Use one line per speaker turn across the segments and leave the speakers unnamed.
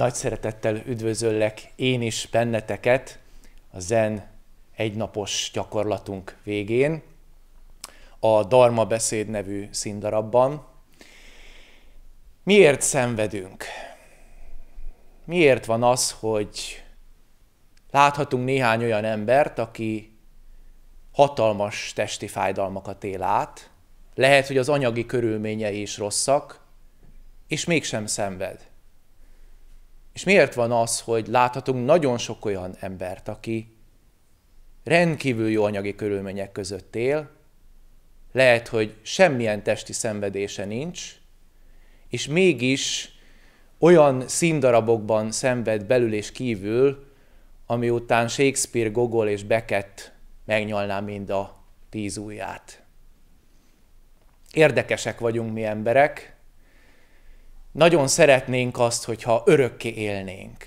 Nagy szeretettel üdvözöllek én is benneteket a zen egynapos gyakorlatunk végén, a Dharma beszéd nevű színdarabban. Miért szenvedünk? Miért van az, hogy láthatunk néhány olyan embert, aki hatalmas testi fájdalmakat él át, lehet, hogy az anyagi körülményei is rosszak, és mégsem szenved. És miért van az, hogy láthatunk nagyon sok olyan embert, aki rendkívül jó anyagi körülmények között él, lehet, hogy semmilyen testi szenvedése nincs, és mégis olyan színdarabokban szenved belül és kívül, ami után Shakespeare, Gogol és Beckett megnyalná mind a tíz ujját. Érdekesek vagyunk mi emberek, nagyon szeretnénk azt, hogyha örökké élnénk,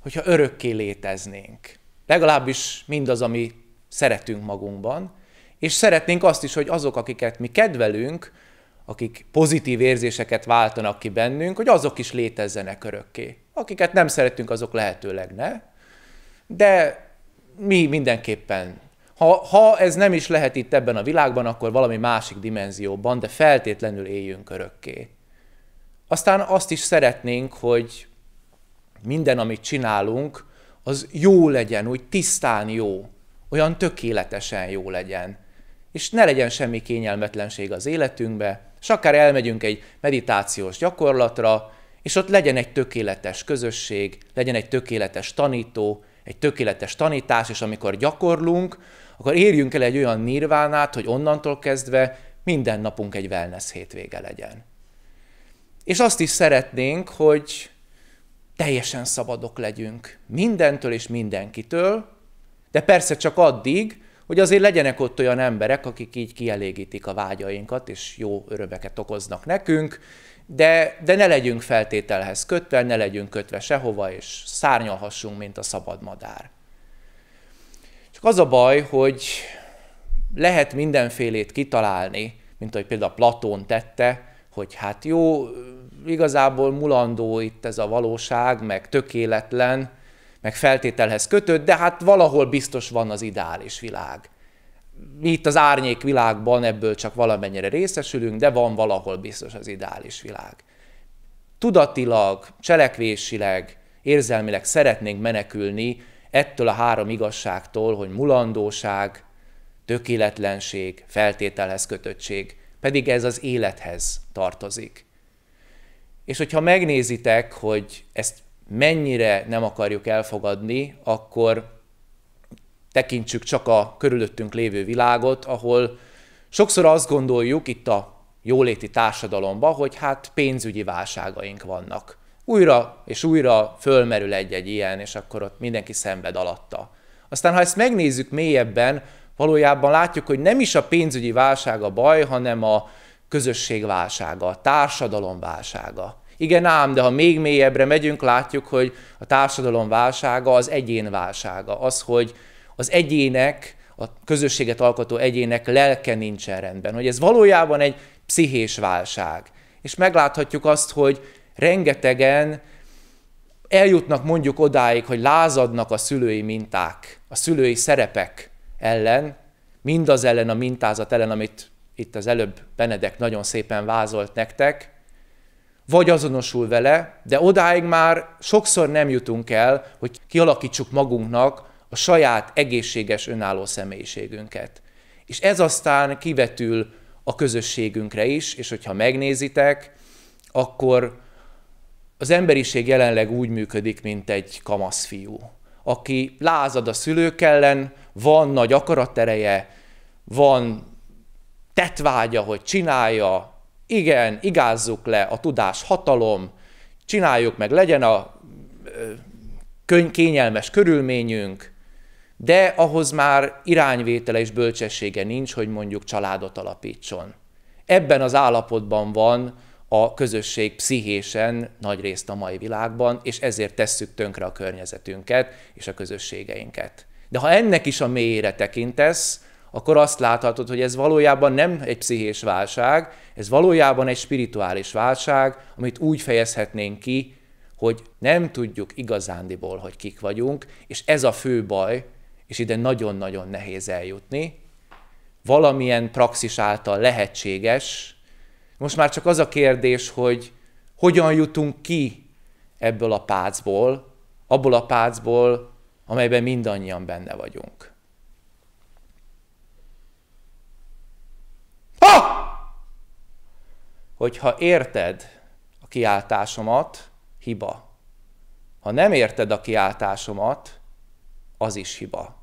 hogyha örökké léteznénk. Legalábbis mindaz, ami szeretünk magunkban, és szeretnénk azt is, hogy azok, akiket mi kedvelünk, akik pozitív érzéseket váltanak ki bennünk, hogy azok is létezzenek örökké. Akiket nem szeretünk, azok lehetőleg ne, de mi mindenképpen, ha, ha ez nem is lehet itt ebben a világban, akkor valami másik dimenzióban, de feltétlenül éljünk örökké. Aztán azt is szeretnénk, hogy minden, amit csinálunk, az jó legyen, úgy tisztán jó, olyan tökéletesen jó legyen. És ne legyen semmi kényelmetlenség az életünkbe, és akár elmegyünk egy meditációs gyakorlatra, és ott legyen egy tökéletes közösség, legyen egy tökéletes tanító, egy tökéletes tanítás, és amikor gyakorlunk, akkor érjünk el egy olyan nirvánát, hogy onnantól kezdve minden napunk egy wellness hétvége legyen. És azt is szeretnénk, hogy teljesen szabadok legyünk mindentől és mindenkitől, de persze csak addig, hogy azért legyenek ott olyan emberek, akik így kielégítik a vágyainkat, és jó örömeket okoznak nekünk, de, de ne legyünk feltételhez kötve, ne legyünk kötve sehova, és szárnyalhassunk, mint a szabad madár. Csak az a baj, hogy lehet mindenfélét kitalálni, mint ahogy például Platón tette, hogy hát jó, igazából mulandó itt ez a valóság, meg tökéletlen, meg feltételhez kötött, de hát valahol biztos van az ideális világ. Mi itt az árnyék világban ebből csak valamennyire részesülünk, de van valahol biztos az ideális világ. Tudatilag, cselekvésileg, érzelmileg szeretnénk menekülni ettől a három igazságtól, hogy mulandóság, tökéletlenség, feltételhez kötöttség, pedig ez az élethez tartozik. És hogyha megnézitek, hogy ezt mennyire nem akarjuk elfogadni, akkor tekintsük csak a körülöttünk lévő világot, ahol sokszor azt gondoljuk itt a jóléti társadalomba, hogy hát pénzügyi válságaink vannak. Újra és újra fölmerül egy-egy ilyen, és akkor ott mindenki szenved alatta. Aztán, ha ezt megnézzük mélyebben, valójában látjuk, hogy nem is a pénzügyi válság a baj, hanem a közösség válsága, a társadalom válsága. Igen ám, de ha még mélyebbre megyünk, látjuk, hogy a társadalom válsága az egyén válsága. Az, hogy az egyének, a közösséget alkotó egyének lelke nincsen rendben. Hogy ez valójában egy pszichés válság. És megláthatjuk azt, hogy rengetegen eljutnak mondjuk odáig, hogy lázadnak a szülői minták, a szülői szerepek ellen, mindaz ellen a mintázat ellen, amit itt az előbb Benedek nagyon szépen vázolt nektek, vagy azonosul vele, de odáig már sokszor nem jutunk el, hogy kialakítsuk magunknak a saját egészséges önálló személyiségünket. És ez aztán kivetül a közösségünkre is, és hogyha megnézitek, akkor az emberiség jelenleg úgy működik, mint egy kamaszfiú, aki lázad a szülők ellen, van nagy akaratereje, van tetvágya, hogy csinálja, igen, igázzuk le a tudás hatalom, csináljuk meg, legyen a kényelmes körülményünk, de ahhoz már irányvétele és bölcsessége nincs, hogy mondjuk családot alapítson. Ebben az állapotban van a közösség pszichésen nagyrészt a mai világban, és ezért tesszük tönkre a környezetünket és a közösségeinket. De ha ennek is a mélyére tekintesz, akkor azt láthatod, hogy ez valójában nem egy pszichés válság, ez valójában egy spirituális válság, amit úgy fejezhetnénk ki, hogy nem tudjuk igazándiból, hogy kik vagyunk, és ez a fő baj, és ide nagyon-nagyon nehéz eljutni, valamilyen praxis által lehetséges. Most már csak az a kérdés, hogy hogyan jutunk ki ebből a pácból, abból a pácból, amelyben mindannyian benne vagyunk. hogy ha érted a kiáltásomat, hiba. Ha nem érted a kiáltásomat, az is hiba.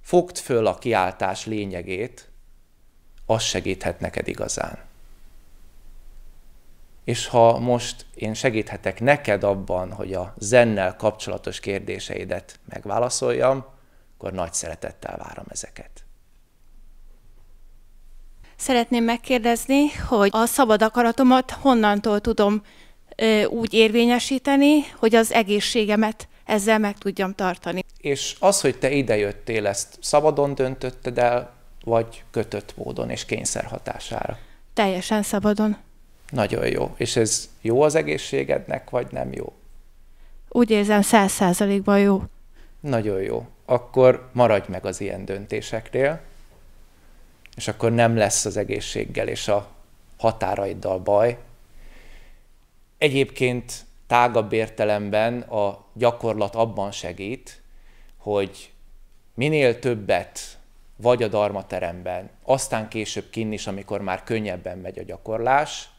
Fogd föl a kiáltás lényegét, az segíthet neked igazán. És ha most én segíthetek neked abban, hogy a zennel kapcsolatos kérdéseidet megválaszoljam, akkor nagy szeretettel várom ezeket. Szeretném megkérdezni, hogy a szabad akaratomat honnantól tudom ö, úgy érvényesíteni, hogy az egészségemet ezzel meg tudjam tartani. És az, hogy te idejöttél, ezt szabadon döntötted el, vagy kötött módon és kényszer hatására? Teljesen szabadon. Nagyon jó. És ez jó az egészségednek, vagy nem jó? Úgy érzem, száz százalékban jó. Nagyon jó. Akkor maradj meg az ilyen döntéseknél, és akkor nem lesz az egészséggel és a határaiddal baj. Egyébként tágabb értelemben a gyakorlat abban segít, hogy minél többet vagy a darmateremben, aztán később kinn is, amikor már könnyebben megy a gyakorlás,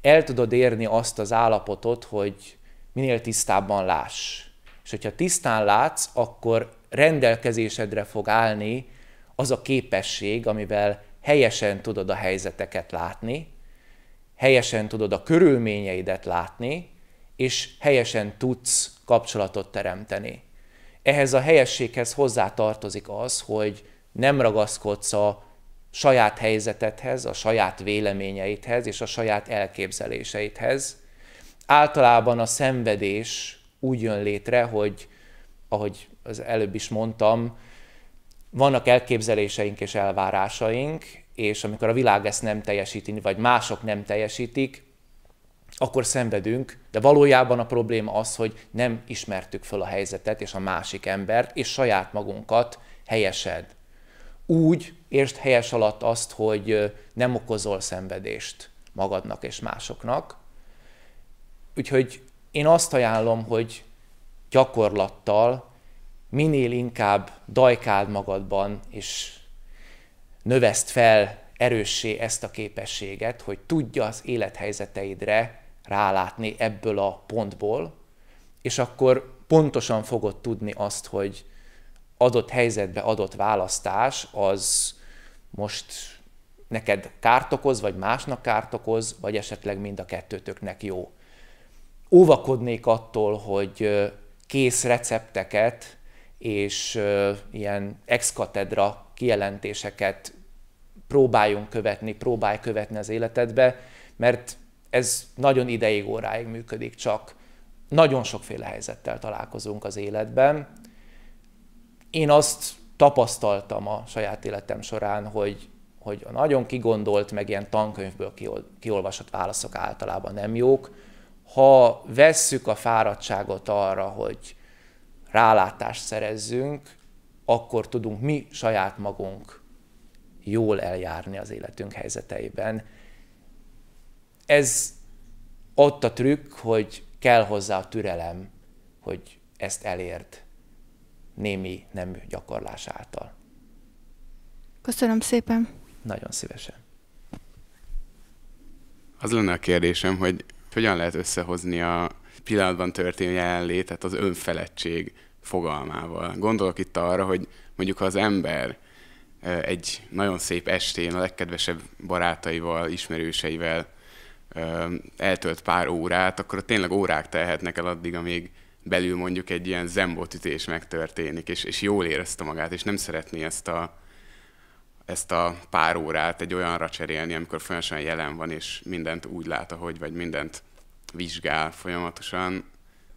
el tudod érni azt az állapotot, hogy minél tisztábban láss. És hogyha tisztán látsz, akkor rendelkezésedre fog állni az a képesség, amivel helyesen tudod a helyzeteket látni, helyesen tudod a körülményeidet látni, és helyesen tudsz kapcsolatot teremteni. Ehhez a helyességhez hozzá tartozik az, hogy nem ragaszkodsz a saját helyzetedhez, a saját véleményeidhez és a saját elképzeléseidhez. Általában a szenvedés úgy jön létre, hogy ahogy az előbb is mondtam, vannak elképzeléseink és elvárásaink, és amikor a világ ezt nem teljesíti, vagy mások nem teljesítik, akkor szenvedünk, de valójában a probléma az, hogy nem ismertük föl a helyzetet és a másik embert, és saját magunkat helyesen. Úgy értsd helyes alatt azt, hogy nem okozol szenvedést magadnak és másoknak. Úgyhogy én azt ajánlom, hogy gyakorlattal minél inkább dajkáld magadban, és növeszt fel erőssé ezt a képességet, hogy tudja az élethelyzeteidre rálátni ebből a pontból, és akkor pontosan fogod tudni azt, hogy adott helyzetbe adott választás az most neked kárt okoz, vagy másnak kárt okoz, vagy esetleg mind a kettőtöknek jó. Óvakodnék attól, hogy kész recepteket és ilyen ex-katedra kijelentéseket próbáljunk követni, próbálj követni az életedbe, mert ez nagyon ideig, óráig működik csak. Nagyon sokféle helyzettel találkozunk az életben. Én azt tapasztaltam a saját életem során, hogy, hogy a nagyon kigondolt, meg ilyen tankönyvből kiolvasott válaszok általában nem jók. Ha vesszük a fáradtságot arra, hogy, rálátást szerezzünk, akkor tudunk mi saját magunk jól eljárni az életünk helyzeteiben. Ez ott a trükk, hogy kell hozzá a türelem, hogy ezt elért némi nem gyakorlás által. Köszönöm szépen. Nagyon szívesen. Az lenne a kérdésem, hogy hogyan lehet összehozni a pillanatban történő jelenlét, tehát az önfeledtség fogalmával. Gondolok itt arra, hogy mondjuk ha az ember egy nagyon szép estén a legkedvesebb barátaival, ismerőseivel eltölt pár órát, akkor tényleg órák telhetnek el addig, amíg belül mondjuk egy ilyen zembotütés megtörténik, és, és jól érezte magát, és nem szeretné ezt a, ezt a pár órát egy olyanra cserélni, amikor folyamatosan jelen van, és mindent úgy lát, ahogy, vagy mindent vizsgál folyamatosan.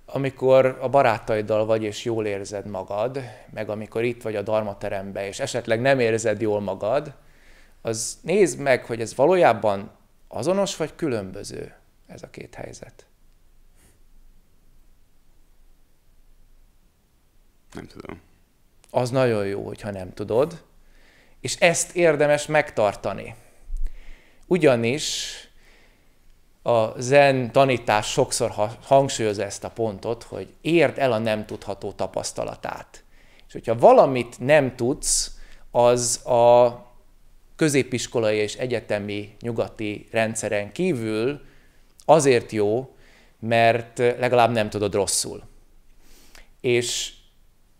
Amikor a barátaiddal vagy és jól érzed magad, meg amikor itt vagy a darmaterembe, és esetleg nem érzed jól magad, az nézd meg, hogy ez valójában azonos vagy különböző ez a két helyzet. Nem tudom. Az nagyon jó, hogyha nem tudod, és ezt érdemes megtartani. Ugyanis a zen tanítás sokszor hangsúlyozza ezt a pontot, hogy érd el a nem tudható tapasztalatát. És hogyha valamit nem tudsz, az a középiskolai és egyetemi nyugati rendszeren kívül azért jó, mert legalább nem tudod rosszul. És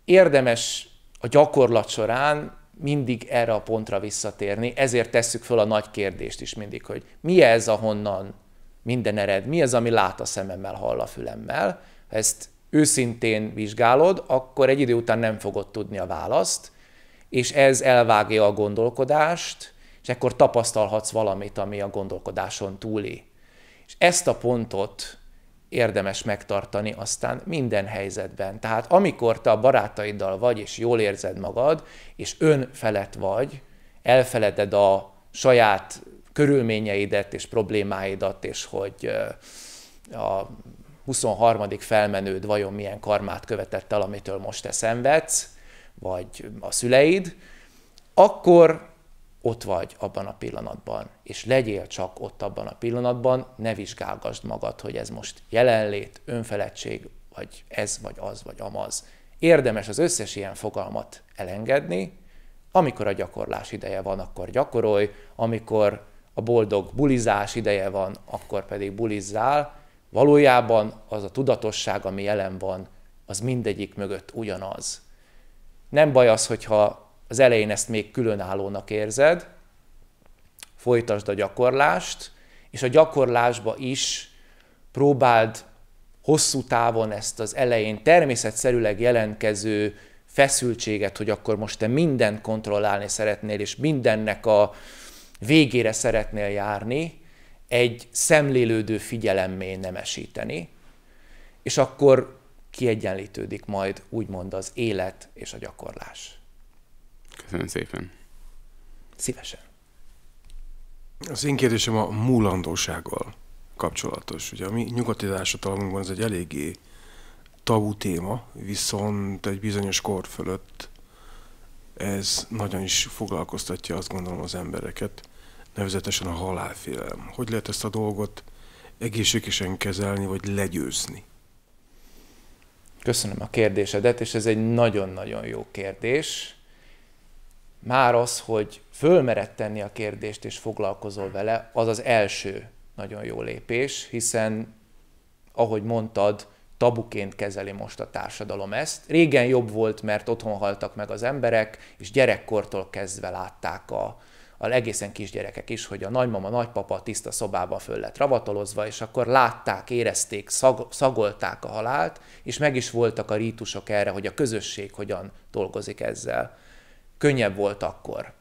érdemes a gyakorlat során mindig erre a pontra visszatérni, ezért tesszük föl a nagy kérdést is mindig, hogy mi ez, ahonnan minden ered. Mi az, ami lát a szememmel, hall a fülemmel? Ha ezt őszintén vizsgálod, akkor egy idő után nem fogod tudni a választ, és ez elvágja a gondolkodást, és ekkor tapasztalhatsz valamit, ami a gondolkodáson túli. És ezt a pontot érdemes megtartani aztán minden helyzetben. Tehát amikor te a barátaiddal vagy, és jól érzed magad, és önfelett vagy, elfeleded a saját körülményeidet és problémáidat, és hogy a 23. felmenőd vajon milyen karmát követett el, amitől most te szenvedsz, vagy a szüleid, akkor ott vagy abban a pillanatban, és legyél csak ott abban a pillanatban, ne vizsgálgasd magad, hogy ez most jelenlét, önfeledtség, vagy ez, vagy az, vagy amaz. Érdemes az összes ilyen fogalmat elengedni, amikor a gyakorlás ideje van, akkor gyakorolj, amikor a boldog bulizás ideje van, akkor pedig bulizzál. Valójában az a tudatosság, ami jelen van, az mindegyik mögött ugyanaz. Nem baj az, hogyha az elején ezt még különállónak érzed, folytasd a gyakorlást, és a gyakorlásba is próbáld hosszú távon ezt az elején természetszerűleg jelentkező feszültséget, hogy akkor most te mindent kontrollálni szeretnél, és mindennek a végére szeretnél járni, egy szemlélődő figyelemmé nemesíteni, és akkor kiegyenlítődik majd úgymond az élet és a gyakorlás. Köszönöm szépen. Szívesen. Az én kérdésem a múlandósággal kapcsolatos. Ugye a mi nyugati társadalmunkban ez egy eléggé tabu téma, viszont egy bizonyos kor fölött ez nagyon is foglalkoztatja azt gondolom az embereket nevezetesen a halálfélelem. Hogy lehet ezt a dolgot egészségesen kezelni, vagy legyőzni? Köszönöm a kérdésedet, és ez egy nagyon-nagyon jó kérdés. Már az, hogy fölmered tenni a kérdést és foglalkozol vele, az az első nagyon jó lépés, hiszen, ahogy mondtad, tabuként kezeli most a társadalom ezt. Régen jobb volt, mert otthon haltak meg az emberek, és gyerekkortól kezdve látták a, a egészen kisgyerekek is, hogy a nagymama, nagypapa a tiszta szobába föl lett ravatolozva, és akkor látták, érezték, szag, szagolták a halált, és meg is voltak a rítusok erre, hogy a közösség hogyan dolgozik ezzel. Könnyebb volt akkor.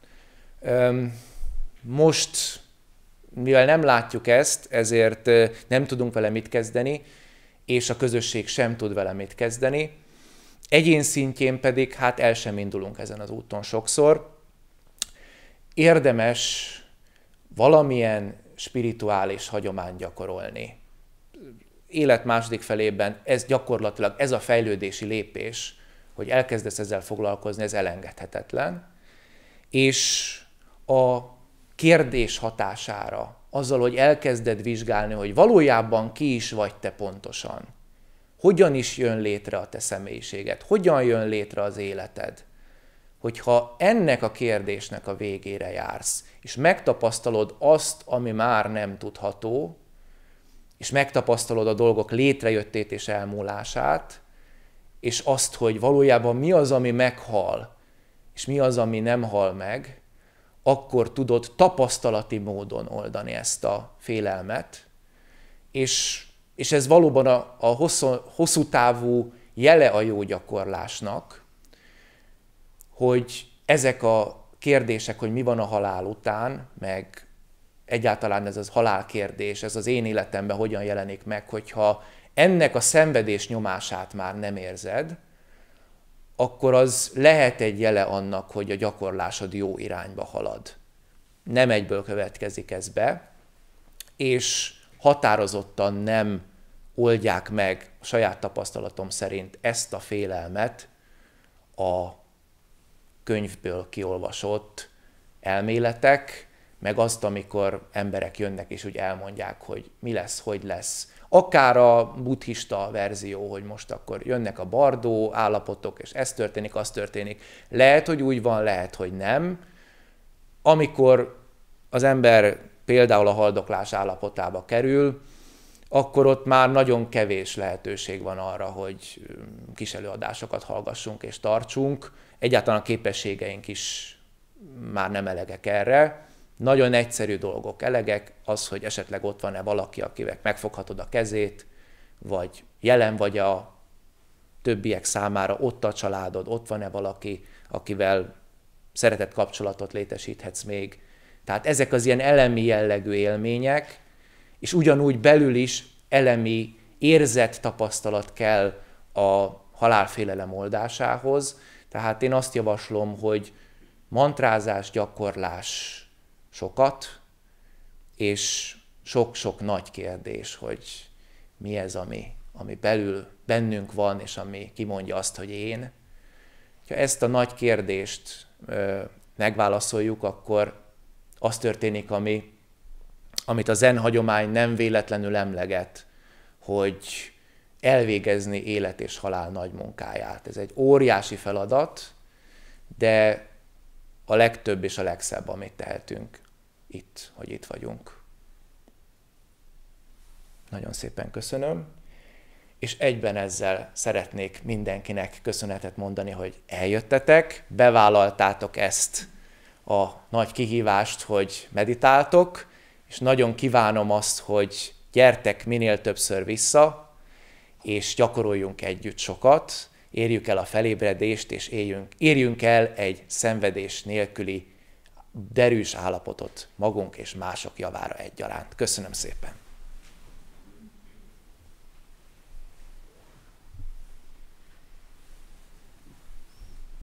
Most, mivel nem látjuk ezt, ezért nem tudunk vele mit kezdeni, és a közösség sem tud vele mit kezdeni. Egyén szintjén pedig hát el sem indulunk ezen az úton sokszor, érdemes valamilyen spirituális hagyományt gyakorolni. Élet második felében ez gyakorlatilag, ez a fejlődési lépés, hogy elkezdesz ezzel foglalkozni, ez elengedhetetlen. És a kérdés hatására, azzal, hogy elkezded vizsgálni, hogy valójában ki is vagy te pontosan, hogyan is jön létre a te személyiséged, hogyan jön létre az életed, hogyha ennek a kérdésnek a végére jársz, és megtapasztalod azt, ami már nem tudható, és megtapasztalod a dolgok létrejöttét és elmúlását, és azt, hogy valójában mi az, ami meghal, és mi az, ami nem hal meg, akkor tudod tapasztalati módon oldani ezt a félelmet, és, és ez valóban a, a hosszú, hosszú távú jele a jó gyakorlásnak, hogy ezek a kérdések, hogy mi van a halál után, meg egyáltalán ez az halál kérdés, ez az én életemben hogyan jelenik meg, hogyha ennek a szenvedés nyomását már nem érzed, akkor az lehet egy jele annak, hogy a gyakorlásod jó irányba halad. Nem egyből következik ez be, és határozottan nem oldják meg a saját tapasztalatom szerint ezt a félelmet a könyvből kiolvasott elméletek, meg azt, amikor emberek jönnek és úgy elmondják, hogy mi lesz, hogy lesz. Akár a buddhista verzió, hogy most akkor jönnek a bardó állapotok, és ez történik, az történik. Lehet, hogy úgy van, lehet, hogy nem. Amikor az ember például a haldoklás állapotába kerül, akkor ott már nagyon kevés lehetőség van arra, hogy kis előadásokat hallgassunk és tartsunk Egyáltalán a képességeink is már nem elegek erre. Nagyon egyszerű dolgok elegek, az, hogy esetleg ott van-e valaki, akivel megfoghatod a kezét, vagy jelen vagy a többiek számára, ott a családod, ott van-e valaki, akivel szeretett kapcsolatot létesíthetsz még. Tehát ezek az ilyen elemi jellegű élmények, és ugyanúgy belül is elemi érzett tapasztalat kell a halálfélelem oldásához, tehát én azt javaslom, hogy mantrázás, gyakorlás sokat, és sok-sok nagy kérdés, hogy mi ez, ami, ami belül bennünk van, és ami kimondja azt, hogy én. Ha ezt a nagy kérdést ö, megválaszoljuk, akkor az történik, ami, amit a zen hagyomány nem véletlenül emleget, hogy elvégezni élet és halál nagy munkáját. Ez egy óriási feladat, de a legtöbb és a legszebb, amit tehetünk itt, hogy itt vagyunk. Nagyon szépen köszönöm, és egyben ezzel szeretnék mindenkinek köszönetet mondani, hogy eljöttetek, bevállaltátok ezt a nagy kihívást, hogy meditáltok, és nagyon kívánom azt, hogy gyertek minél többször vissza, és gyakoroljunk együtt sokat, érjük el a felébredést, és éljünk, érjünk el egy szenvedés nélküli derűs állapotot magunk és mások javára egyaránt. Köszönöm szépen!